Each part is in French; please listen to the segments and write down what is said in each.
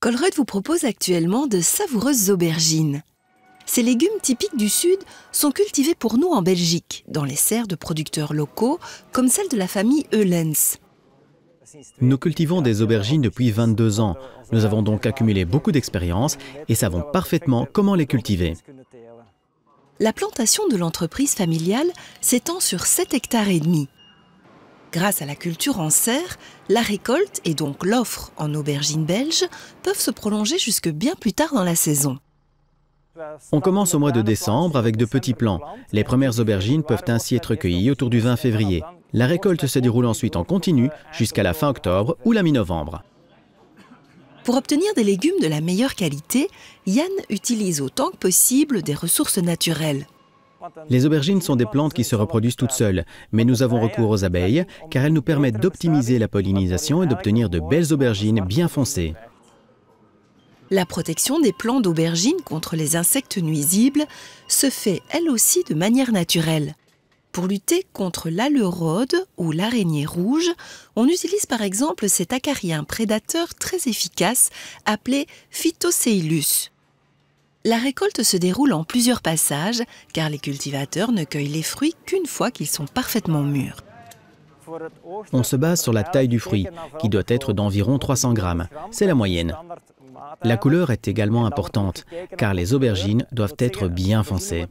Colruyt vous propose actuellement de savoureuses aubergines. Ces légumes typiques du Sud sont cultivés pour nous en Belgique, dans les serres de producteurs locaux, comme celle de la famille Eulens. Nous cultivons des aubergines depuis 22 ans. Nous avons donc accumulé beaucoup d'expérience et savons parfaitement comment les cultiver. La plantation de l'entreprise familiale s'étend sur 7 hectares et demi. Grâce à la culture en serre, la récolte et donc l'offre en aubergines belges peuvent se prolonger jusque bien plus tard dans la saison. On commence au mois de décembre avec de petits plants. Les premières aubergines peuvent ainsi être cueillies autour du 20 février. La récolte se déroule ensuite en continu jusqu'à la fin octobre ou la mi-novembre. Pour obtenir des légumes de la meilleure qualité, Yann utilise autant que possible des ressources naturelles. Les aubergines sont des plantes qui se reproduisent toutes seules, mais nous avons recours aux abeilles car elles nous permettent d'optimiser la pollinisation et d'obtenir de belles aubergines bien foncées. La protection des plants d'aubergines contre les insectes nuisibles se fait elle aussi de manière naturelle. Pour lutter contre l'aleurode ou l'araignée rouge, on utilise par exemple cet acarien prédateur très efficace appelé Phytoceilus. La récolte se déroule en plusieurs passages car les cultivateurs ne cueillent les fruits qu'une fois qu'ils sont parfaitement mûrs. On se base sur la taille du fruit, qui doit être d'environ 300 grammes. C'est la moyenne. La couleur est également importante, car les aubergines doivent être bien foncées.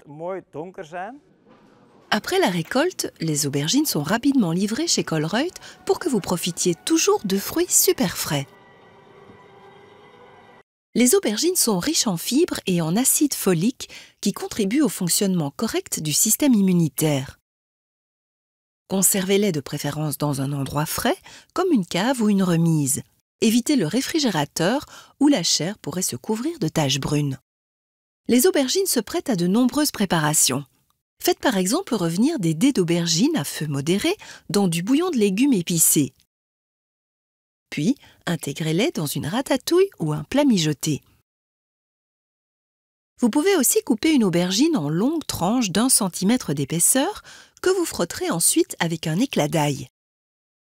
Après la récolte, les aubergines sont rapidement livrées chez Colreuth pour que vous profitiez toujours de fruits super frais. Les aubergines sont riches en fibres et en acide folique qui contribuent au fonctionnement correct du système immunitaire. Conservez-les de préférence dans un endroit frais, comme une cave ou une remise. Évitez le réfrigérateur où la chair pourrait se couvrir de taches brunes. Les aubergines se prêtent à de nombreuses préparations. Faites par exemple revenir des dés d'aubergines à feu modéré dans du bouillon de légumes épicés puis intégrez-les dans une ratatouille ou un plat mijoté. Vous pouvez aussi couper une aubergine en longues tranches d'un centimètre d'épaisseur que vous frotterez ensuite avec un éclat d'ail.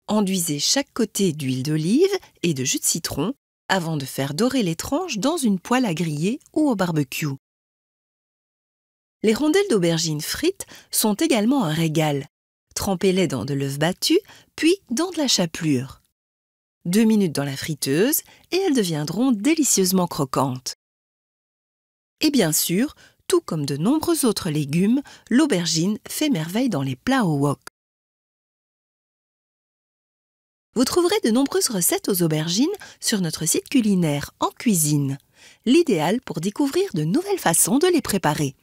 Enduisez chaque côté d'huile d'olive et de jus de citron avant de faire dorer les tranches dans une poêle à griller ou au barbecue. Les rondelles d'aubergine frites sont également un régal. Trempez-les dans de l'œuf battu, puis dans de la chapelure. Deux minutes dans la friteuse et elles deviendront délicieusement croquantes. Et bien sûr, tout comme de nombreux autres légumes, l'aubergine fait merveille dans les plats au wok. Vous trouverez de nombreuses recettes aux aubergines sur notre site culinaire En Cuisine, l'idéal pour découvrir de nouvelles façons de les préparer.